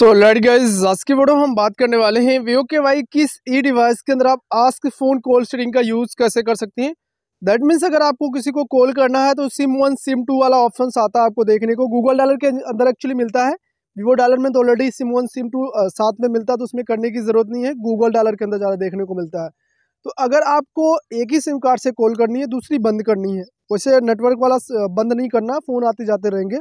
सो लड़ गाइज आज की वीडियो हम बात करने वाले हैं वीओ के वाई किस ई डिवाइस के अंदर आप आस्क फोन कॉल स्टेरिंग का यूज़ कैसे कर सकते हैं दैट मीन्स अगर आपको किसी को कॉल करना है तो सिम वन सिम टू वाला ऑप्शन आता है आपको देखने को गूगल डॉलर के अंदर एक्चुअली मिलता है वीवो डॉलर में तो already SIM one SIM two साथ में मिलता है तो उसमें करने की ज़रूरत नहीं है गूगल डॉलर के अंदर ज़्यादा देखने को मिलता है तो अगर आपको एक ही सिम कार्ड से कॉल करनी है दूसरी बंद करनी है वैसे नेटवर्क वाला बंद नहीं करना फ़ोन आते जाते रहेंगे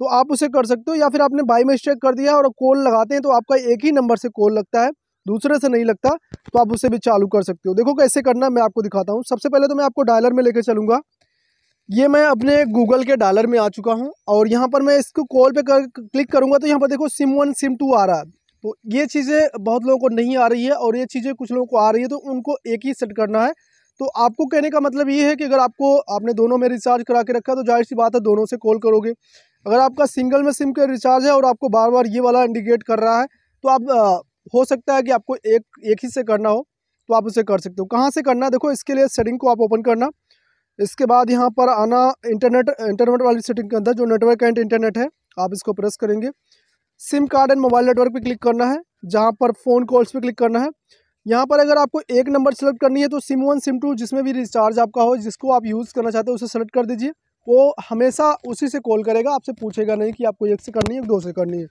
तो आप उसे कर सकते हो या फिर आपने बाई मिस्टेक कर दिया और कॉल लगाते हैं तो आपका एक ही नंबर से कॉल लगता है दूसरे से नहीं लगता तो आप उसे भी चालू कर सकते हो देखो कैसे करना मैं आपको दिखाता हूँ सबसे पहले तो मैं आपको डायलर में लेकर चलूँगा ये मैं अपने गूगल के डायलर में आ चुका हूँ और यहाँ पर मैं इसको कॉल पर क्लिक करूँगा तो यहाँ पर देखो सिम वन सिम टू आ रहा है तो ये चीज़ें बहुत लोगों को नहीं आ रही है और ये चीज़ें कुछ लोगों को आ रही है तो उनको एक ही सेट करना है तो आपको कहने का मतलब ये है कि अगर आपको आपने दोनों में रिचार्ज करा के रखा तो जाहिर सी बात है दोनों से कॉल करोगे अगर आपका सिंगल में सिम का रिचार्ज है और आपको बार बार ये वाला इंडिकेट कर रहा है तो आप आ, हो सकता है कि आपको एक एक ही से करना हो तो आप उसे कर सकते हो कहाँ से करना देखो इसके लिए सेटिंग को आप ओपन करना इसके बाद यहाँ पर आना इंटरनेट इंटरनेट वाली सेटिंग के अंदर जो नेटवर्क एंड इंटरनेट है आप इसको प्रेस करेंगे SIM card and mobile network पे क्लिक करना है जहाँ पर फ़ोन कॉल्स पे क्लिक करना है यहाँ पर अगर आपको एक नंबर सेलेक्ट करनी है तो सिम वन सिम टू जिसमें भी रिचार्ज आपका हो जिसको आप यूज़ करना चाहते हो उसे सेलेक्ट कर दीजिए वो हमेशा उसी से कॉल करेगा आपसे पूछेगा नहीं कि आपको एक से करनी है दो से करनी है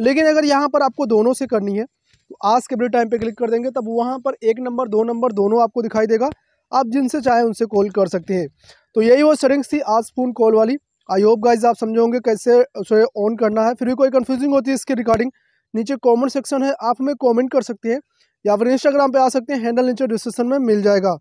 लेकिन अगर यहाँ पर आपको दोनों से करनी है तो आज के बड़े टाइम पे क्लिक कर देंगे तब वहाँ पर एक नंबर दो नंबर दोनों आपको दिखाई देगा आप जिनसे चाहें उनसे कॉल कर सकते हैं तो यही वो सेटिंग्स थी आज फोन कॉल वाली आई होप गाइज आप समझोगे कैसे उसे ऑन करना है फिर भी कोई कन्फ्यूजिंग होती है इसके रिगार्डिंग नीचे कॉमेंट सेक्शन है आप हमें कॉमेंट कर सकते हैं या फिर इंस्टाग्राम पर आ सकते हैं हैंडल नीचे डिस्क्रिप्शन में मिल जाएगा